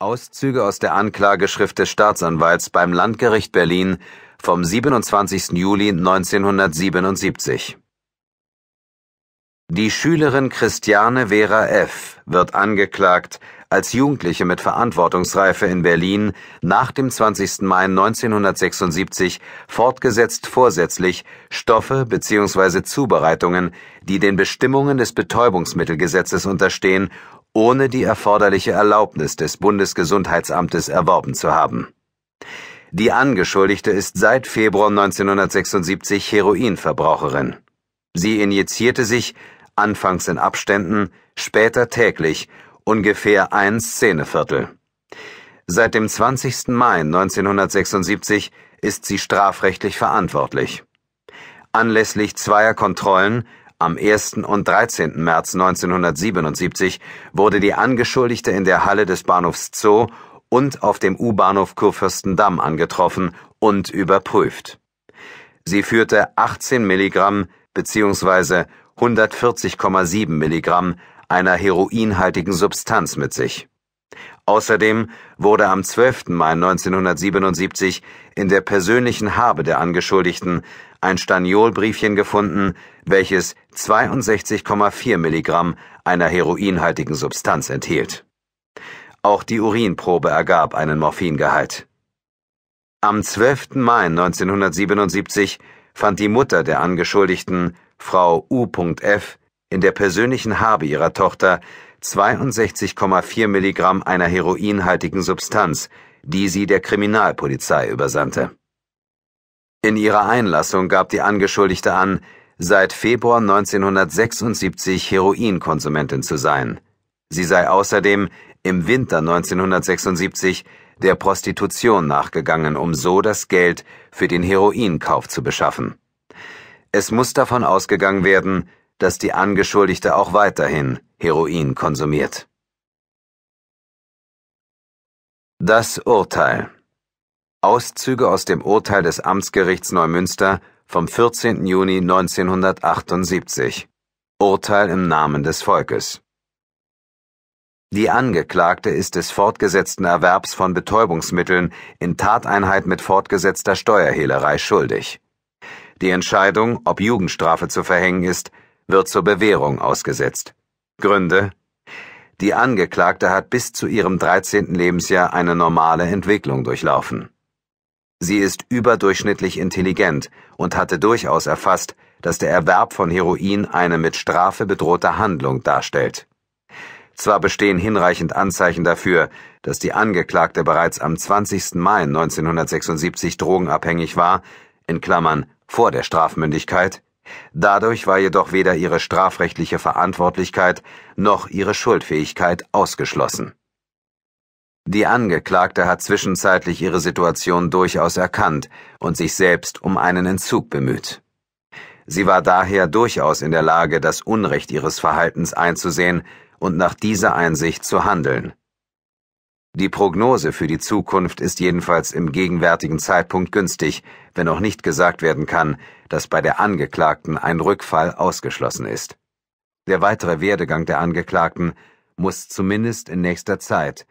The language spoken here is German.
Auszüge aus der Anklageschrift des Staatsanwalts beim Landgericht Berlin vom 27. Juli 1977. Die Schülerin Christiane Vera F. wird angeklagt, als Jugendliche mit Verantwortungsreife in Berlin nach dem 20. Mai 1976 fortgesetzt vorsätzlich Stoffe bzw. Zubereitungen, die den Bestimmungen des Betäubungsmittelgesetzes unterstehen ohne die erforderliche Erlaubnis des Bundesgesundheitsamtes erworben zu haben. Die Angeschuldigte ist seit Februar 1976 Heroinverbraucherin. Sie injizierte sich, anfangs in Abständen, später täglich, ungefähr ein Szeneviertel. Seit dem 20. Mai 1976 ist sie strafrechtlich verantwortlich. Anlässlich zweier Kontrollen am 1. und 13. März 1977 wurde die Angeschuldigte in der Halle des Bahnhofs Zoo und auf dem U-Bahnhof Kurfürstendamm angetroffen und überprüft. Sie führte 18 Milligramm bzw. 140,7 Milligramm einer heroinhaltigen Substanz mit sich. Außerdem wurde am 12. Mai 1977 in der persönlichen Habe der Angeschuldigten ein Staniolbriefchen gefunden, welches 62,4 Milligramm einer heroinhaltigen Substanz enthielt. Auch die Urinprobe ergab einen Morphingehalt. Am 12. Mai 1977 fand die Mutter der Angeschuldigten, Frau U.F., in der persönlichen Habe ihrer Tochter 62,4 Milligramm einer heroinhaltigen Substanz, die sie der Kriminalpolizei übersandte. In ihrer Einlassung gab die Angeschuldigte an, seit Februar 1976 Heroinkonsumentin zu sein. Sie sei außerdem im Winter 1976 der Prostitution nachgegangen, um so das Geld für den Heroinkauf zu beschaffen. Es muss davon ausgegangen werden, dass die Angeschuldigte auch weiterhin Heroin konsumiert. Das Urteil. Auszüge aus dem Urteil des Amtsgerichts Neumünster vom 14. Juni 1978. Urteil im Namen des Volkes. Die Angeklagte ist des fortgesetzten Erwerbs von Betäubungsmitteln in Tateinheit mit fortgesetzter Steuerhehlerei schuldig. Die Entscheidung, ob Jugendstrafe zu verhängen ist, wird zur Bewährung ausgesetzt. Gründe. Die Angeklagte hat bis zu ihrem 13. Lebensjahr eine normale Entwicklung durchlaufen. Sie ist überdurchschnittlich intelligent und hatte durchaus erfasst, dass der Erwerb von Heroin eine mit Strafe bedrohte Handlung darstellt. Zwar bestehen hinreichend Anzeichen dafür, dass die Angeklagte bereits am 20. Mai 1976 drogenabhängig war, in Klammern vor der Strafmündigkeit, Dadurch war jedoch weder ihre strafrechtliche Verantwortlichkeit noch ihre Schuldfähigkeit ausgeschlossen. Die Angeklagte hat zwischenzeitlich ihre Situation durchaus erkannt und sich selbst um einen Entzug bemüht. Sie war daher durchaus in der Lage, das Unrecht ihres Verhaltens einzusehen und nach dieser Einsicht zu handeln. Die Prognose für die Zukunft ist jedenfalls im gegenwärtigen Zeitpunkt günstig, wenn auch nicht gesagt werden kann, dass bei der Angeklagten ein Rückfall ausgeschlossen ist. Der weitere Werdegang der Angeklagten muss zumindest in nächster Zeit